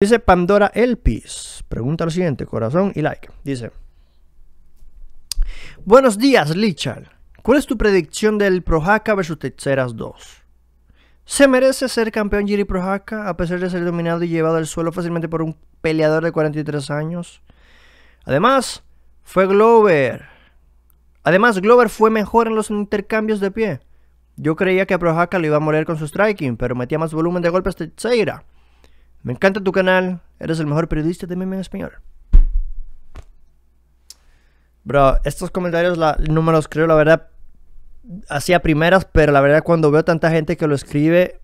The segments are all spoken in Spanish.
Dice Pandora Elpis. Pregunta lo siguiente, corazón y like. Dice. Buenos días, Lichal. ¿Cuál es tu predicción del Projaca versus terceras 2? ¿Se merece ser campeón Jiri Projaca a pesar de ser dominado y llevado al suelo fácilmente por un peleador de 43 años? Además, fue Glover. Además, Glover fue mejor en los intercambios de pie. Yo creía que a Projaca le iba a morir con su striking, pero metía más volumen de golpes Teixeira. Me encanta tu canal. Eres el mejor periodista de meme en español. Bro, estos comentarios no me los creo, la verdad. Hacía primeras, pero la verdad cuando veo tanta gente que lo escribe,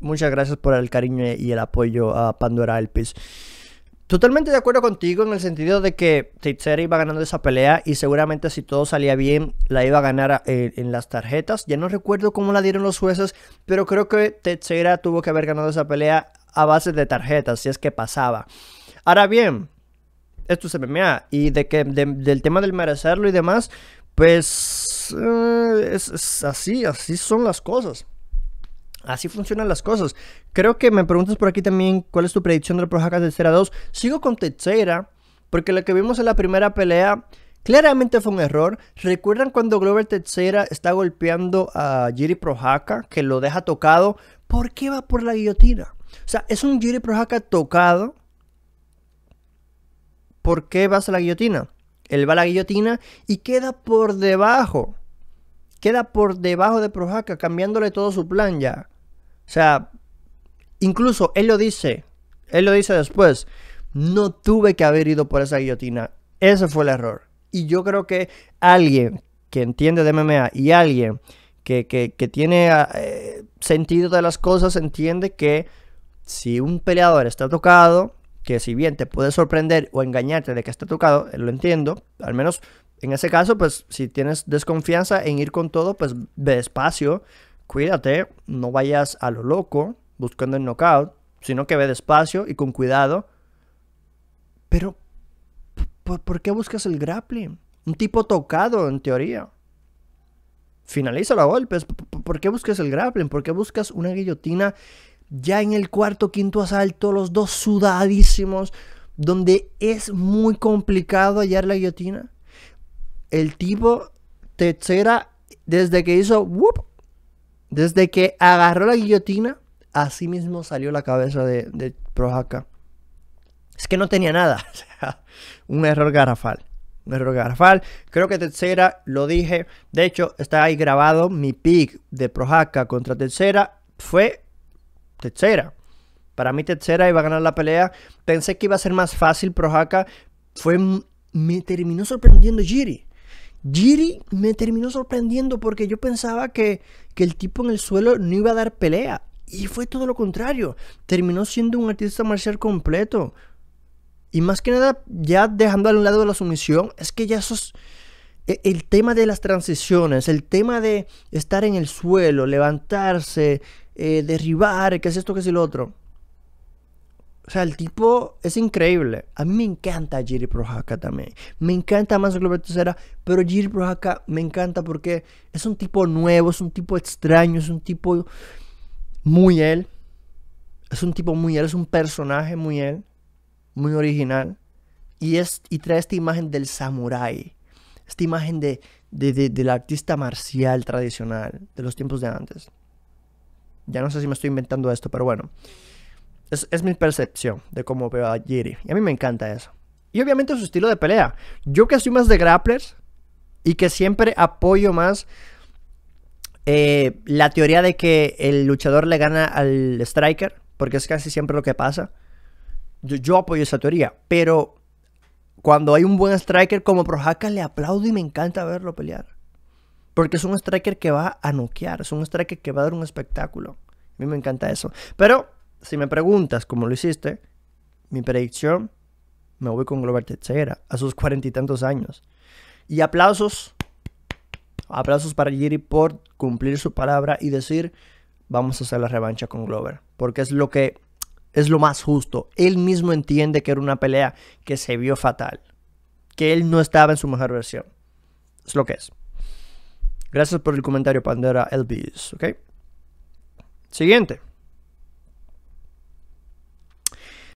muchas gracias por el cariño y el apoyo a Pandora Alpes Totalmente de acuerdo contigo en el sentido de que Teixeira iba ganando esa pelea y seguramente si todo salía bien la iba a ganar eh, en, las tarjetas. Ya no recuerdo cómo la dieron los jueces, pero creo que Teixeira tuvo que haber ganado esa pelea a base de tarjetas, si es que pasaba. Ahora bien, esto me MMA y de que del tema del merecerlo y demás, pues eh, es, así, así son las cosas. Así funcionan las cosas. Creo que me preguntas por aquí también cuál es tu predicción del Pro de Tercera 2. Sigo con tercera porque lo que vimos en la primera pelea claramente fue un error. ¿Recuerdan cuando Glover tercera está golpeando a Jiri Prohaska, que lo deja tocado? ¿Por qué va por la guillotina? O sea, es un Yuri Prohaska tocado. ¿Por qué vas a la guillotina? Él va a la guillotina y queda por debajo. Queda por debajo de Prohaska, cambiándole todo su plan ya. O sea, incluso él lo dice. Él lo dice después. No tuve que haber ido por esa guillotina. Ese fue el error. Y yo creo que alguien que entiende de MMA y alguien que, tiene eh, sentido de las cosas entiende que si un peleador está tocado, que si bien te puede sorprender o engañarte de que está tocado, eh, lo entiendo, al menos en ese caso, pues si tienes desconfianza en ir con todo, pues ve despacio, cuídate, no vayas a lo loco buscando el knockout, sino que ve despacio y con cuidado. Pero, ¿por, qué buscas el grappling? Un tipo tocado, en teoría. Finaliza la golpes. ¿Por qué buscas el grappling? ¿Por qué buscas una guillotina ya en el cuarto, quinto asalto, los dos sudadísimos, donde es muy complicado hallar la guillotina. El tipo Tercera desde que hizo, desde que agarró la guillotina, así mismo salió la cabeza de, Projaca. Es que no tenía nada. un error garrafal. Un error garrafal. Creo que Tercera, lo dije. De hecho, está ahí grabado mi pick de Projaca contra Tercera. Fue tercera Para mí tercera iba a ganar la pelea. Pensé que iba a ser más fácil Prohaka... Fue, me terminó sorprendiendo Giri. Jiri me terminó sorprendiendo porque yo pensaba que, que el tipo en el suelo no iba a dar pelea. Y fue todo lo contrario. Terminó siendo un artista marcial completo. Y más que nada, ya dejando a un lado la sumisión, es que ya sos. E, el tema de las transiciones, el tema de estar en el suelo, levantarse, eh, derribar, qué es esto, que es el otro. O sea, el tipo es increíble. A mí me encanta Jiri también. Me encanta más Glover pero Jiri me encanta porque es un tipo nuevo, es un tipo extraño, es un tipo muy él. Es un tipo muy él, es un personaje muy él, muy original. Y, es, y trae esta imagen del samurái, esta imagen de, de, del artista marcial tradicional de los tiempos de antes. Ya no sé si me estoy inventando esto, pero bueno. Es, mi percepción de cómo veo a Jiri. Y a mí me encanta eso. Y obviamente su estilo de pelea. Yo que soy más de grapplers y que siempre apoyo más eh, la teoría de que el luchador le gana al striker, porque es casi siempre lo que pasa. Yo, apoyo esa teoría, pero cuando hay un buen striker como Projaca, le aplaudo y me encanta verlo pelear. Porque es un striker que va a noquear, es un striker que va a dar un espectáculo. A mí me encanta eso. Pero si me preguntas cómo lo hiciste, mi predicción, me voy con Glover Teixeira a sus cuarenta y tantos años. Y aplausos, aplausos para Jiri por cumplir su palabra y decir, vamos a hacer la revancha con Glover. Porque es lo que es lo más justo. Él mismo entiende que era una pelea que se vio fatal. Que él no estaba en su mejor versión. Es lo que es. Gracias por el comentario, Pandora Elvis, Siguiente.